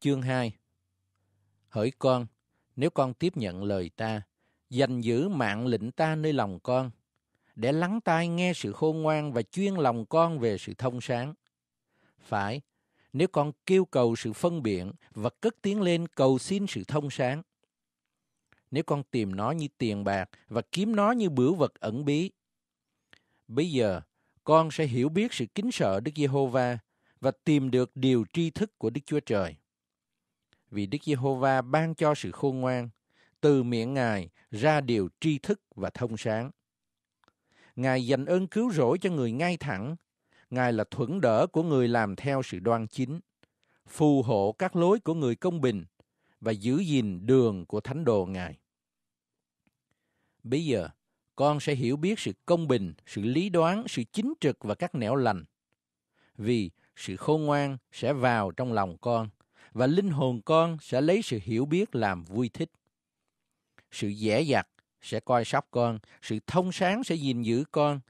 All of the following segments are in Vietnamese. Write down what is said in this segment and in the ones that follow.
Chương 2 Hỡi con, nếu con tiếp nhận lời ta, dành giữ mạng lệnh ta nơi lòng con, để lắng tai nghe sự khôn ngoan và chuyên lòng con về sự thông sáng. Phải, nếu con kêu cầu sự phân biện và cất tiếng lên cầu xin sự thông sáng. Nếu con tìm nó như tiền bạc và kiếm nó như bửu vật ẩn bí. Bây giờ, con sẽ hiểu biết sự kính sợ Đức Giê-hô-va và tìm được điều tri thức của Đức Chúa Trời vì Đức Giê-hô-va ban cho sự khôn ngoan, từ miệng Ngài ra điều tri thức và thông sáng. Ngài dành ơn cứu rỗi cho người ngay thẳng, Ngài là thuẫn đỡ của người làm theo sự đoan chính, phù hộ các lối của người công bình và giữ gìn đường của thánh đồ Ngài. Bây giờ, con sẽ hiểu biết sự công bình, sự lý đoán, sự chính trực và các nẻo lành. Vì sự khôn ngoan sẽ vào trong lòng con và linh hồn con sẽ lấy sự hiểu biết làm vui thích. Sự dễ dặt sẽ coi sóc con, sự thông sáng sẽ gìn giữ con,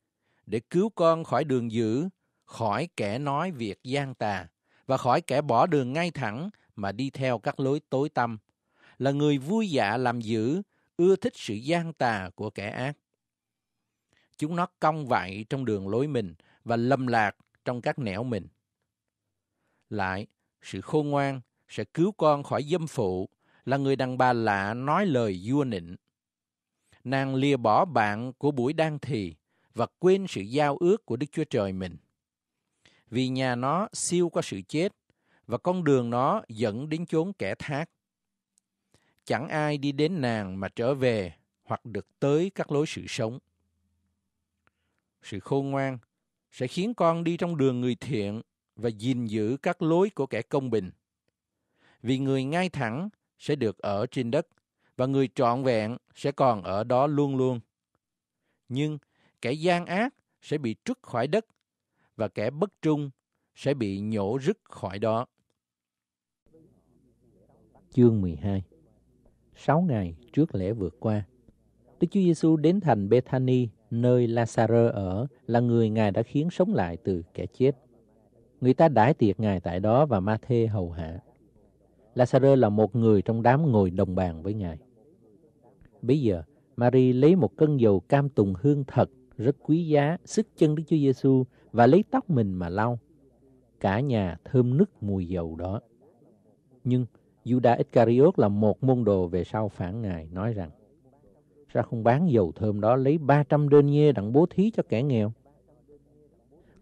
để cứu con khỏi đường dữ, khỏi kẻ nói việc gian tà và khỏi kẻ bỏ đường ngay thẳng mà đi theo các lối tối tăm, là người vui dạ làm dữ, ưa thích sự gian tà của kẻ ác. Chúng nó cong vạy trong đường lối mình và lầm lạc trong các nẻo mình. Lại, sự khôn ngoan sẽ cứu con khỏi dâm phụ là người đàn bà lạ nói lời vua nịnh. Nàng lìa bỏ bạn của buổi đang thì và quên sự giao ước của Đức Chúa Trời mình. Vì nhà nó siêu qua sự chết và con đường nó dẫn đến chốn kẻ thác. Chẳng ai đi đến nàng mà trở về hoặc được tới các lối sự sống. Sự khôn ngoan sẽ khiến con đi trong đường người thiện và gìn giữ các lối của kẻ công bình vì người ngay thẳng sẽ được ở trên đất và người trọn vẹn sẽ còn ở đó luôn luôn. Nhưng kẻ gian ác sẽ bị trút khỏi đất và kẻ bất trung sẽ bị nhổ rứt khỏi đó. Chương 12 Sáu ngày trước lễ vượt qua, Đức Chúa Giêsu đến thành Bethany, nơi Lazarơ ở, là người Ngài đã khiến sống lại từ kẻ chết. Người ta đãi tiệc Ngài tại đó và Ma-thê hầu hạ. Lazaro là một người trong đám ngồi đồng bàn với Ngài. Bây giờ, Mary lấy một cân dầu cam tùng hương thật, rất quý giá, sức chân Đức Chúa Giêsu và lấy tóc mình mà lau. Cả nhà thơm nức mùi dầu đó. Nhưng Judas Iscariot là một môn đồ về sau phản Ngài nói rằng Sao không bán dầu thơm đó lấy 300 đơn nhê đặng bố thí cho kẻ nghèo?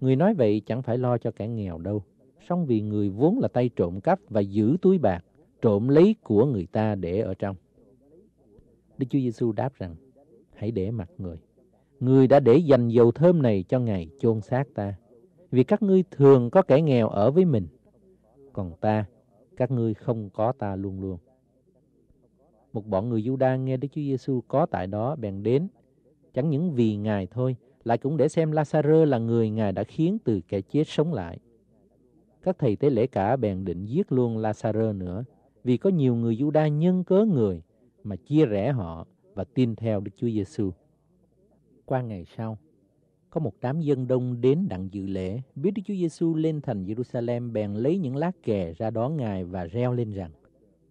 Người nói vậy chẳng phải lo cho kẻ nghèo đâu, song vì người vốn là tay trộm cắp và giữ túi bạc, trộm lấy của người ta để ở trong. Đức Chúa Giêsu đáp rằng, hãy để mặt người. Người đã để dành dầu thơm này cho ngày chôn xác ta. Vì các ngươi thường có kẻ nghèo ở với mình, còn ta, các ngươi không có ta luôn luôn. Một bọn người giu nghe Đức Chúa Giêsu có tại đó bèn đến, chẳng những vì Ngài thôi, lại cũng để xem Lazarơ là người Ngài đã khiến từ kẻ chết sống lại các thầy tế lễ cả bèn định giết luôn Lazarơ nữa, vì có nhiều người Giuđa nhân cớ người mà chia rẽ họ và tin theo Đức Chúa Giêsu. Qua ngày sau, có một đám dân đông đến đặng dự lễ, biết Đức Chúa Giêsu lên thành Jerusalem bèn lấy những lá kè ra đón Ngài và reo lên rằng: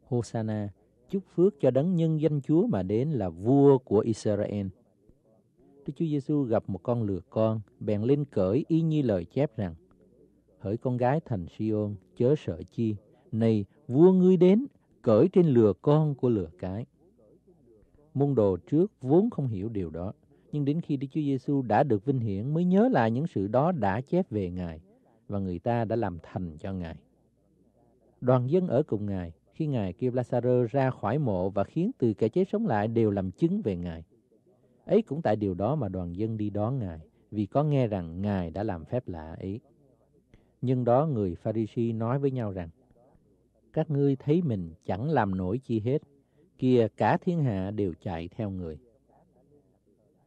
Hosanna, chúc phước cho đấng nhân danh Chúa mà đến là vua của Israel. Đức Chúa Giêsu gặp một con lừa con, bèn lên cởi y như lời chép rằng: hỡi con gái thành Siôn chớ sợ chi này vua ngươi đến cởi trên lừa con của lừa cái môn đồ trước vốn không hiểu điều đó nhưng đến khi Đức Chúa Giêsu đã được vinh hiển mới nhớ lại những sự đó đã chép về ngài và người ta đã làm thành cho ngài đoàn dân ở cùng ngài khi ngài kêu Lazaro ra khỏi mộ và khiến từ kẻ chết sống lại đều làm chứng về ngài ấy cũng tại điều đó mà đoàn dân đi đón ngài vì có nghe rằng ngài đã làm phép lạ ấy nhưng đó người pha nói với nhau rằng, Các ngươi thấy mình chẳng làm nổi chi hết, kia cả thiên hạ đều chạy theo người.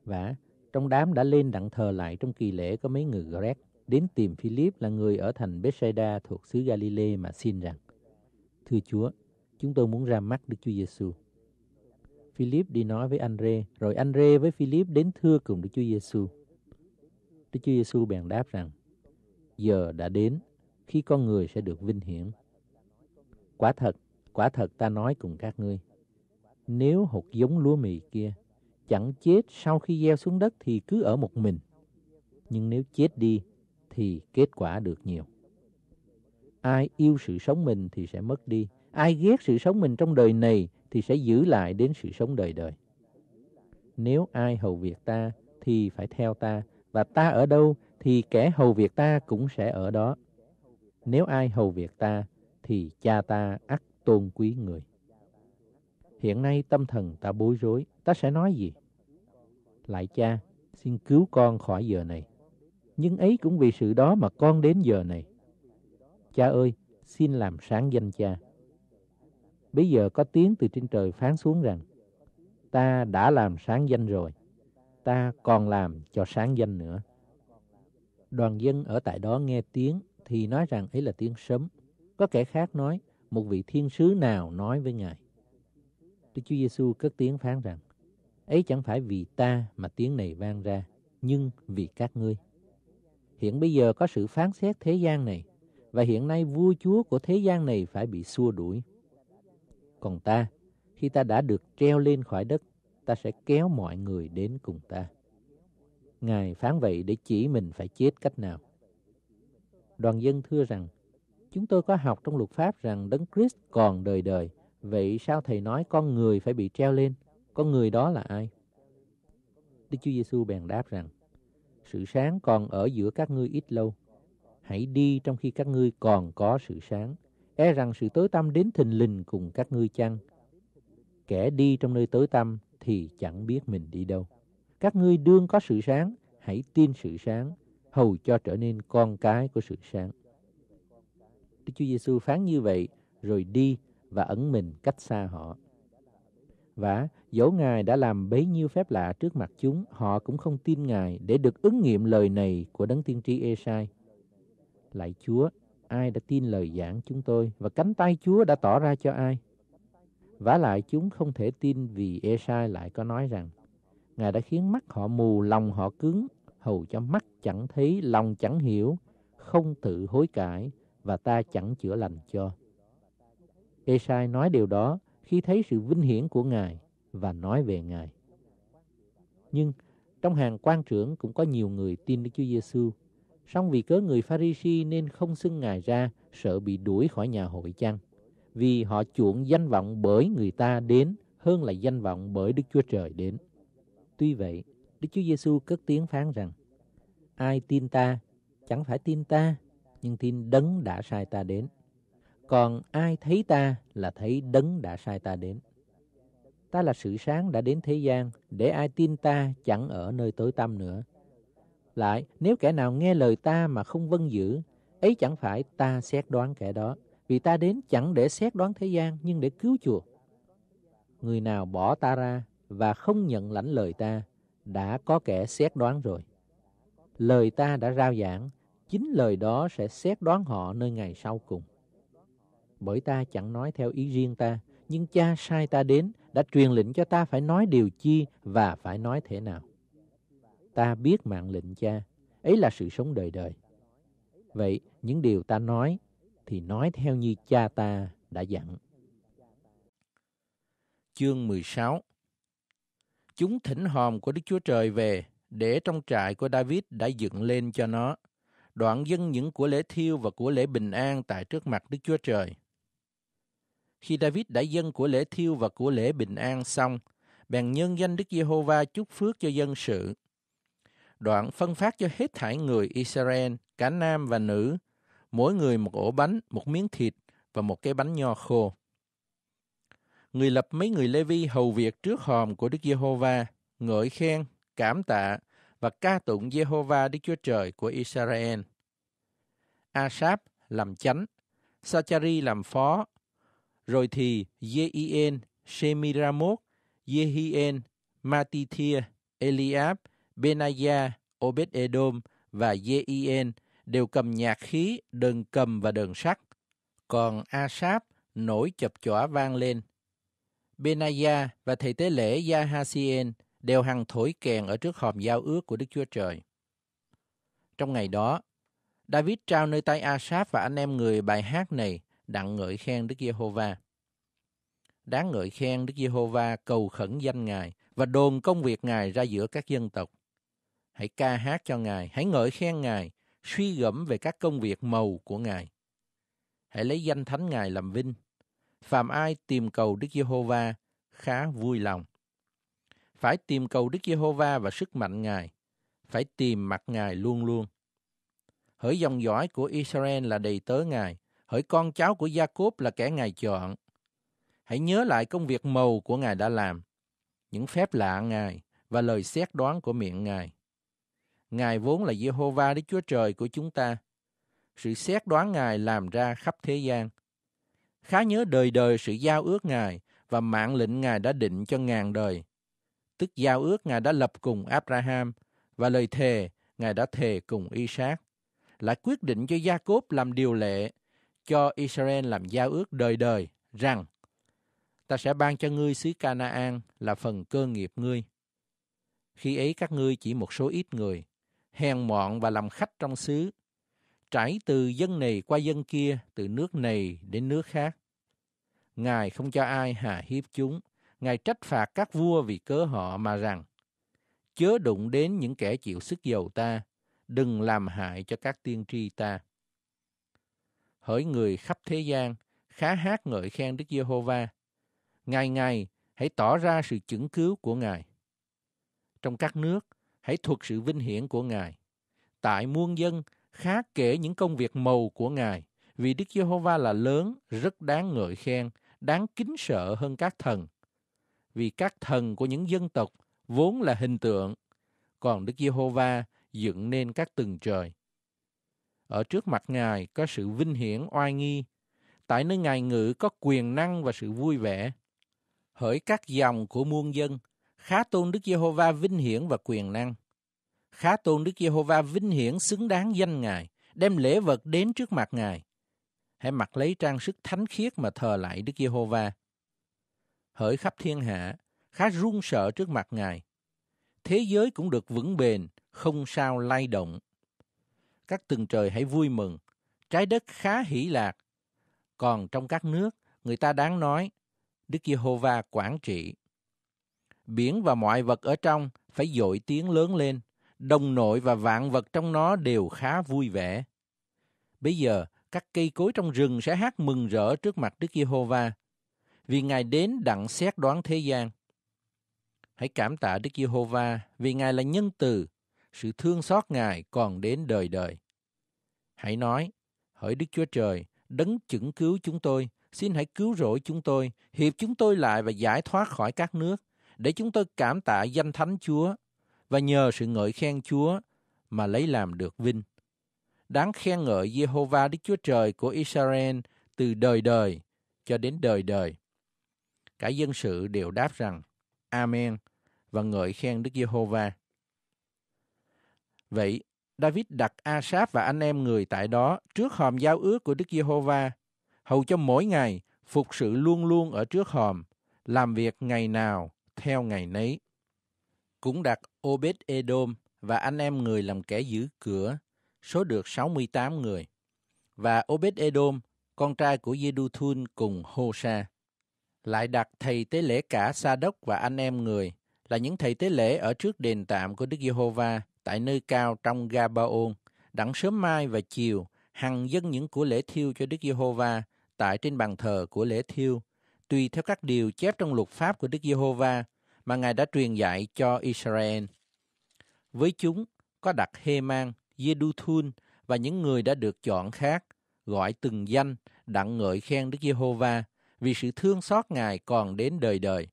Và trong đám đã lên đặng thờ lại trong kỳ lễ có mấy người Greg đến tìm Philip là người ở thành Bethsaida thuộc xứ Galilee mà xin rằng, Thưa Chúa, chúng tôi muốn ra mắt Đức Chúa Giêsu. Philip đi nói với Andre, rồi Andre với Philip đến thưa cùng Đức Chúa Giêsu. Đức Chúa Giêsu bèn đáp rằng: giờ đã đến khi con người sẽ được vinh hiển. Quả thật, quả thật ta nói cùng các ngươi, nếu hột giống lúa mì kia chẳng chết sau khi gieo xuống đất thì cứ ở một mình, nhưng nếu chết đi thì kết quả được nhiều. Ai yêu sự sống mình thì sẽ mất đi, ai ghét sự sống mình trong đời này thì sẽ giữ lại đến sự sống đời đời. Nếu ai hầu việc ta thì phải theo ta, và ta ở đâu thì kẻ hầu việc ta cũng sẽ ở đó. Nếu ai hầu việc ta thì cha ta ắt tôn quý người. Hiện nay tâm thần ta bối rối, ta sẽ nói gì? Lại cha, xin cứu con khỏi giờ này. Nhưng ấy cũng vì sự đó mà con đến giờ này. Cha ơi, xin làm sáng danh cha. Bây giờ có tiếng từ trên trời phán xuống rằng, ta đã làm sáng danh rồi ta còn làm cho sáng danh nữa. Đoàn dân ở tại đó nghe tiếng thì nói rằng ấy là tiếng sấm. Có kẻ khác nói, một vị thiên sứ nào nói với Ngài. Đức Chúa Giêsu cất tiếng phán rằng, ấy chẳng phải vì ta mà tiếng này vang ra, nhưng vì các ngươi. Hiện bây giờ có sự phán xét thế gian này, và hiện nay vua chúa của thế gian này phải bị xua đuổi. Còn ta, khi ta đã được treo lên khỏi đất, ta sẽ kéo mọi người đến cùng ta. Ngài phán vậy để chỉ mình phải chết cách nào. Đoàn dân thưa rằng, chúng tôi có học trong luật pháp rằng Đấng Christ còn đời đời, vậy sao Thầy nói con người phải bị treo lên? Con người đó là ai? Đức Chúa Giêsu bèn đáp rằng, sự sáng còn ở giữa các ngươi ít lâu. Hãy đi trong khi các ngươi còn có sự sáng, e rằng sự tối tăm đến thình lình cùng các ngươi chăng. Kẻ đi trong nơi tối tăm thì chẳng biết mình đi đâu. Các ngươi đương có sự sáng, hãy tin sự sáng, hầu cho trở nên con cái của sự sáng. Đức Chúa Giêsu phán như vậy, rồi đi và ẩn mình cách xa họ. Và dẫu Ngài đã làm bấy nhiêu phép lạ trước mặt chúng, họ cũng không tin Ngài để được ứng nghiệm lời này của đấng tiên tri Esai. Lạy Chúa, ai đã tin lời giảng chúng tôi và cánh tay Chúa đã tỏ ra cho ai? vả lại chúng không thể tin vì Esai lại có nói rằng Ngài đã khiến mắt họ mù, lòng họ cứng, hầu cho mắt chẳng thấy, lòng chẳng hiểu, không tự hối cải và ta chẳng chữa lành cho. Esai nói điều đó khi thấy sự vinh hiển của Ngài và nói về Ngài. Nhưng trong hàng quan trưởng cũng có nhiều người tin Đức Chúa Giêsu, song vì cớ người Pharisee nên không xưng Ngài ra, sợ bị đuổi khỏi nhà hội chăng vì họ chuộng danh vọng bởi người ta đến hơn là danh vọng bởi Đức Chúa Trời đến. Tuy vậy, Đức Chúa Giêsu cất tiếng phán rằng: Ai tin ta, chẳng phải tin ta, nhưng tin đấng đã sai ta đến. Còn ai thấy ta là thấy đấng đã sai ta đến. Ta là sự sáng đã đến thế gian, để ai tin ta chẳng ở nơi tối tăm nữa. Lại, nếu kẻ nào nghe lời ta mà không vâng giữ, ấy chẳng phải ta xét đoán kẻ đó, vì ta đến chẳng để xét đoán thế gian, nhưng để cứu chuộc. Người nào bỏ ta ra và không nhận lãnh lời ta, đã có kẻ xét đoán rồi. Lời ta đã rao giảng, chính lời đó sẽ xét đoán họ nơi ngày sau cùng. Bởi ta chẳng nói theo ý riêng ta, nhưng cha sai ta đến đã truyền lệnh cho ta phải nói điều chi và phải nói thế nào. Ta biết mạng lệnh cha, ấy là sự sống đời đời. Vậy, những điều ta nói thì nói theo như cha ta đã dặn. Chương 16 Chúng thỉnh hòm của Đức Chúa Trời về, để trong trại của David đã dựng lên cho nó. Đoạn dân những của lễ thiêu và của lễ bình an tại trước mặt Đức Chúa Trời. Khi David đã dân của lễ thiêu và của lễ bình an xong, bèn nhân danh Đức Giê-hô-va chúc phước cho dân sự. Đoạn phân phát cho hết thảy người Israel, cả nam và nữ, mỗi người một ổ bánh, một miếng thịt và một cái bánh nho khô. Người lập mấy người Lê-vi hầu việc trước hòm của Đức Giê-hô-va, ngợi khen, cảm tạ và ca tụng Giê-hô-va Đức Chúa Trời của Israel. Asap làm chánh, Sachari làm phó, rồi thì Jehien, Shemiramot, Jehien, Matithia, Eliab, Benaya, Obed-edom và Jehien đều cầm nhạc khí, đơn cầm và đơn sắt. Còn Asap nổi chập chỏa vang lên. Benaya và thầy tế lễ Yahasien đều hằng thổi kèn ở trước hòm giao ước của Đức Chúa Trời. Trong ngày đó, David trao nơi tay Asaph và anh em người bài hát này đặng ngợi khen Đức Giê-hô-va. Đáng ngợi khen Đức Giê-hô-va cầu khẩn danh Ngài và đồn công việc Ngài ra giữa các dân tộc. Hãy ca hát cho Ngài, hãy ngợi khen Ngài, suy gẫm về các công việc màu của Ngài. Hãy lấy danh thánh Ngài làm vinh. Phàm ai tìm cầu Đức Giê-hô-va khá vui lòng. Phải tìm cầu Đức Giê-hô-va và sức mạnh Ngài. Phải tìm mặt Ngài luôn luôn. Hỡi dòng dõi của Israel là đầy tớ Ngài. Hỡi con cháu của Gia-cốp là kẻ Ngài chọn. Hãy nhớ lại công việc màu của Ngài đã làm, những phép lạ Ngài và lời xét đoán của miệng Ngài Ngài vốn là Jehovah Đức Chúa Trời của chúng ta. Sự xét đoán Ngài làm ra khắp thế gian. Khá nhớ đời đời sự giao ước Ngài và mạng lệnh Ngài đã định cho ngàn đời. Tức giao ước Ngài đã lập cùng Abraham và lời thề Ngài đã thề cùng Isaac. Lại quyết định cho Gia Cốp làm điều lệ, cho Israel làm giao ước đời đời rằng ta sẽ ban cho ngươi xứ Canaan là phần cơ nghiệp ngươi. Khi ấy các ngươi chỉ một số ít người, hèn mọn và làm khách trong xứ, trải từ dân này qua dân kia, từ nước này đến nước khác. Ngài không cho ai hà hiếp chúng, Ngài trách phạt các vua vì cớ họ mà rằng, chớ đụng đến những kẻ chịu sức giàu ta, đừng làm hại cho các tiên tri ta. Hỡi người khắp thế gian, khá hát ngợi khen Đức Giê-hô-va. Ngày ngày, hãy tỏ ra sự chứng cứu của Ngài. Trong các nước, hãy thuật sự vinh hiển của Ngài. Tại muôn dân, khá kể những công việc màu của Ngài, vì Đức Giê-hô-va là lớn, rất đáng ngợi khen, đáng kính sợ hơn các thần. Vì các thần của những dân tộc vốn là hình tượng, còn Đức Giê-hô-va dựng nên các tầng trời. Ở trước mặt Ngài có sự vinh hiển oai nghi, tại nơi Ngài ngự có quyền năng và sự vui vẻ. Hỡi các dòng của muôn dân, khá tôn Đức Giê-hô-va vinh hiển và quyền năng. Khá tôn Đức Giê-hô-va vinh hiển xứng đáng danh Ngài, đem lễ vật đến trước mặt Ngài. Hãy mặc lấy trang sức thánh khiết mà thờ lại Đức Giê-hô-va. Hỡi khắp thiên hạ, khá run sợ trước mặt Ngài. Thế giới cũng được vững bền, không sao lay động. Các tầng trời hãy vui mừng, trái đất khá hỷ lạc. Còn trong các nước, người ta đáng nói, Đức Giê-hô-va quản trị biển và mọi vật ở trong phải dội tiếng lớn lên, đồng nội và vạn vật trong nó đều khá vui vẻ. Bây giờ, các cây cối trong rừng sẽ hát mừng rỡ trước mặt Đức Giê-hô-va, vì Ngài đến đặng xét đoán thế gian. Hãy cảm tạ Đức Giê-hô-va vì Ngài là nhân từ, sự thương xót Ngài còn đến đời đời. Hãy nói, hỡi Đức Chúa Trời, đấng chứng cứu chúng tôi, xin hãy cứu rỗi chúng tôi, hiệp chúng tôi lại và giải thoát khỏi các nước để chúng tôi cảm tạ danh thánh Chúa và nhờ sự ngợi khen Chúa mà lấy làm được vinh. Đáng khen ngợi Jehovah Đức Chúa Trời của Israel từ đời đời cho đến đời đời. Cả dân sự đều đáp rằng Amen và ngợi khen Đức Giê-hô-va. Vậy, David đặt Asaph và anh em người tại đó trước hòm giao ước của Đức Giê-hô-va, hầu cho mỗi ngày phục sự luôn luôn ở trước hòm, làm việc ngày nào theo ngày nấy. Cũng đặt Obed Edom và anh em người làm kẻ giữ cửa, số được 68 người. Và Obed Edom, con trai của Jeduthun cùng Hosa. Lại đặt thầy tế lễ cả Sa Đốc và anh em người, là những thầy tế lễ ở trước đền tạm của Đức Giê-hô-va tại nơi cao trong Gabaon, đặng sớm mai và chiều, hằng dân những của lễ thiêu cho Đức Giê-hô-va tại trên bàn thờ của lễ thiêu tùy theo các điều chép trong luật pháp của Đức Giê-hô-va mà Ngài đã truyền dạy cho Israel. Với chúng có đặt Hê-man, thun và những người đã được chọn khác, gọi từng danh, đặng ngợi khen Đức Giê-hô-va vì sự thương xót Ngài còn đến đời đời.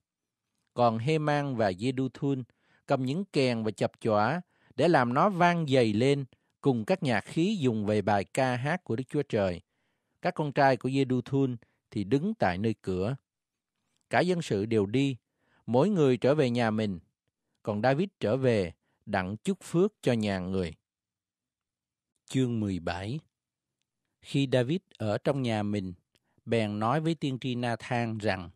Còn Hê-man và giê thun cầm những kèn và chập chỏa để làm nó vang dày lên cùng các nhạc khí dùng về bài ca hát của Đức Chúa Trời. Các con trai của giê thun thì đứng tại nơi cửa cả dân sự đều đi, mỗi người trở về nhà mình. Còn David trở về, đặng chúc phước cho nhà người. Chương 17 Khi David ở trong nhà mình, bèn nói với tiên tri Na-thang rằng,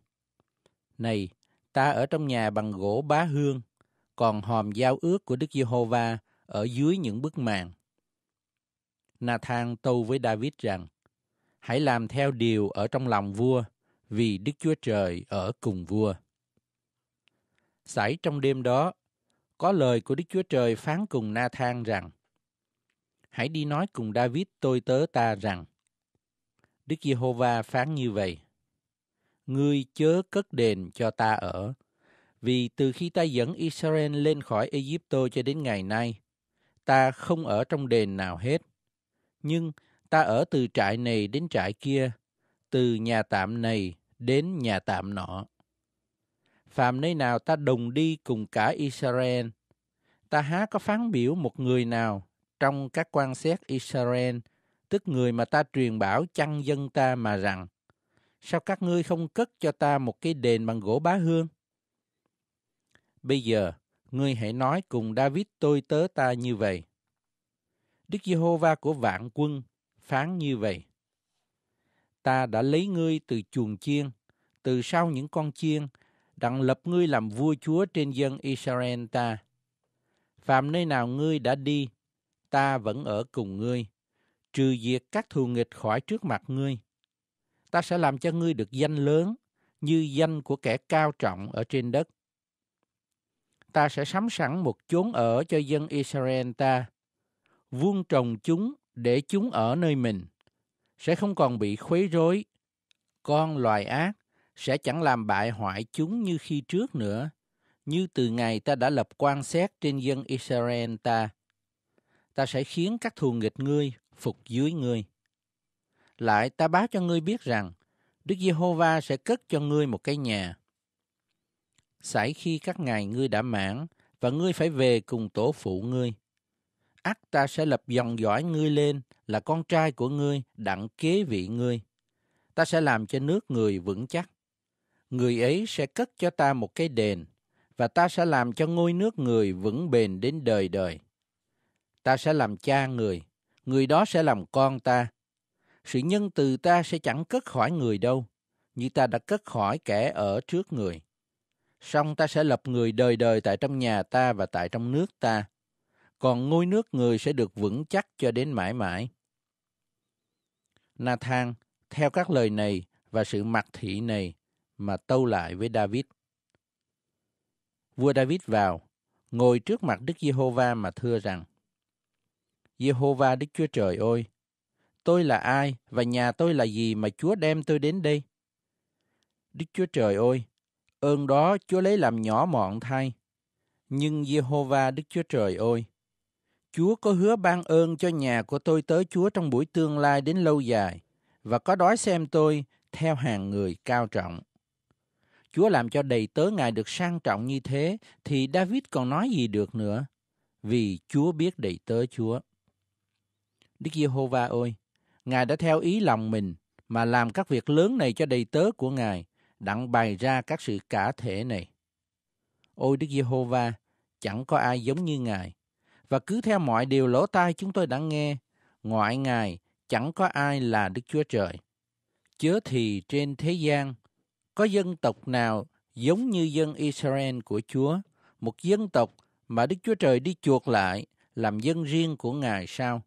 Này, ta ở trong nhà bằng gỗ bá hương, còn hòm giao ước của Đức Giê-hô-va ở dưới những bức màn. Na-thang tâu với David rằng, Hãy làm theo điều ở trong lòng vua, vì Đức Chúa Trời ở cùng vua. Xảy trong đêm đó, có lời của Đức Chúa Trời phán cùng Na than rằng, Hãy đi nói cùng David tôi tớ ta rằng, Đức Giê-hô-va phán như vậy, Ngươi chớ cất đền cho ta ở, vì từ khi ta dẫn Israel lên khỏi Egypto cho đến ngày nay, ta không ở trong đền nào hết. Nhưng ta ở từ trại này đến trại kia, từ nhà tạm này đến nhà tạm nọ. Phạm nơi nào ta đồng đi cùng cả Israel, ta há có phán biểu một người nào trong các quan xét Israel, tức người mà ta truyền bảo chăn dân ta mà rằng, sao các ngươi không cất cho ta một cái đền bằng gỗ bá hương? Bây giờ, ngươi hãy nói cùng David tôi tớ ta như vậy. Đức Giê-hô-va của vạn quân phán như vậy ta đã lấy ngươi từ chuồng chiên, từ sau những con chiên, đặng lập ngươi làm vua chúa trên dân Israel ta. Phạm nơi nào ngươi đã đi, ta vẫn ở cùng ngươi, trừ diệt các thù nghịch khỏi trước mặt ngươi. Ta sẽ làm cho ngươi được danh lớn, như danh của kẻ cao trọng ở trên đất. Ta sẽ sắm sẵn một chốn ở cho dân Israel ta, vuông trồng chúng để chúng ở nơi mình sẽ không còn bị khuấy rối. Con loài ác sẽ chẳng làm bại hoại chúng như khi trước nữa, như từ ngày ta đã lập quan xét trên dân Israel ta. Ta sẽ khiến các thù nghịch ngươi phục dưới ngươi. Lại ta báo cho ngươi biết rằng, Đức Giê-hô-va sẽ cất cho ngươi một cái nhà. Sải khi các ngày ngươi đã mãn, và ngươi phải về cùng tổ phụ ngươi ắt ta sẽ lập dòng dõi ngươi lên là con trai của ngươi đặng kế vị ngươi. Ta sẽ làm cho nước người vững chắc. Người ấy sẽ cất cho ta một cái đền, và ta sẽ làm cho ngôi nước người vững bền đến đời đời. Ta sẽ làm cha người, người đó sẽ làm con ta. Sự nhân từ ta sẽ chẳng cất khỏi người đâu, như ta đã cất khỏi kẻ ở trước người. Song ta sẽ lập người đời đời tại trong nhà ta và tại trong nước ta còn ngôi nước người sẽ được vững chắc cho đến mãi mãi. Nathan theo các lời này và sự mặc thị này mà tâu lại với David. Vua David vào, ngồi trước mặt Đức Giê-hô-va mà thưa rằng: Giê-hô-va Đức Chúa Trời ơi, tôi là ai và nhà tôi là gì mà Chúa đem tôi đến đây? Đức Chúa Trời ơi, ơn đó Chúa lấy làm nhỏ mọn thay. Nhưng Giê-hô-va Đức Chúa Trời ơi, Chúa có hứa ban ơn cho nhà của tôi tới Chúa trong buổi tương lai đến lâu dài và có đói xem tôi theo hàng người cao trọng. Chúa làm cho đầy tớ Ngài được sang trọng như thế thì David còn nói gì được nữa vì Chúa biết đầy tớ Chúa. Đức Giê-hô-va ơi, Ngài đã theo ý lòng mình mà làm các việc lớn này cho đầy tớ của Ngài, đặng bày ra các sự cả thể này. Ôi Đức Giê-hô-va, chẳng có ai giống như Ngài, và cứ theo mọi điều lỗ tai chúng tôi đã nghe, ngoại ngài chẳng có ai là Đức Chúa Trời. Chớ thì trên thế gian, có dân tộc nào giống như dân Israel của Chúa, một dân tộc mà Đức Chúa Trời đi chuộc lại làm dân riêng của Ngài sao?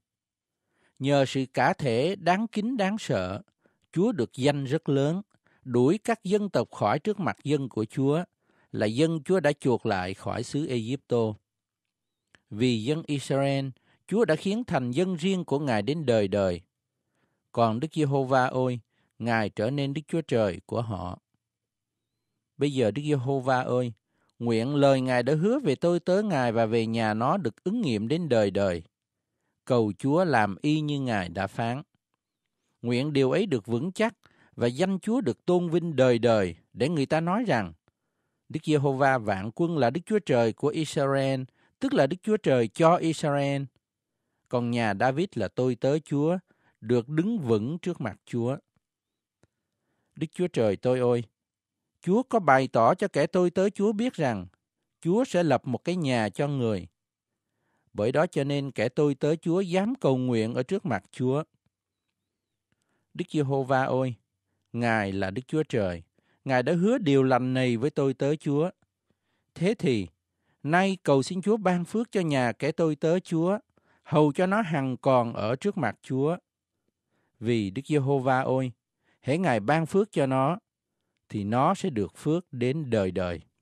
Nhờ sự cả thể đáng kính đáng sợ, Chúa được danh rất lớn, đuổi các dân tộc khỏi trước mặt dân của Chúa, là dân Chúa đã chuộc lại khỏi xứ Egypto. Vì dân Israel, Chúa đã khiến thành dân riêng của Ngài đến đời đời. Còn Đức Giê-hô-va ôi, Ngài trở nên Đức Chúa Trời của họ. Bây giờ Đức Giê-hô-va ơi, nguyện lời Ngài đã hứa về tôi tới Ngài và về nhà nó được ứng nghiệm đến đời đời. Cầu Chúa làm y như Ngài đã phán. Nguyện điều ấy được vững chắc và danh Chúa được tôn vinh đời đời để người ta nói rằng Đức Giê-hô-va vạn quân là Đức Chúa Trời của Israel tức là Đức Chúa Trời cho Israel. Còn nhà David là tôi tớ Chúa, được đứng vững trước mặt Chúa. Đức Chúa Trời tôi ơi, Chúa có bày tỏ cho kẻ tôi tớ Chúa biết rằng Chúa sẽ lập một cái nhà cho người. Bởi đó cho nên kẻ tôi tớ Chúa dám cầu nguyện ở trước mặt Chúa. Đức Giê-hô-va ơi, Ngài là Đức Chúa Trời, Ngài đã hứa điều lành này với tôi tớ Chúa. Thế thì, Nay cầu xin Chúa ban phước cho nhà kẻ tôi tớ Chúa, hầu cho nó hằng còn ở trước mặt Chúa. Vì Đức Giê-hô-va ôi, hễ Ngài ban phước cho nó, thì nó sẽ được phước đến đời đời.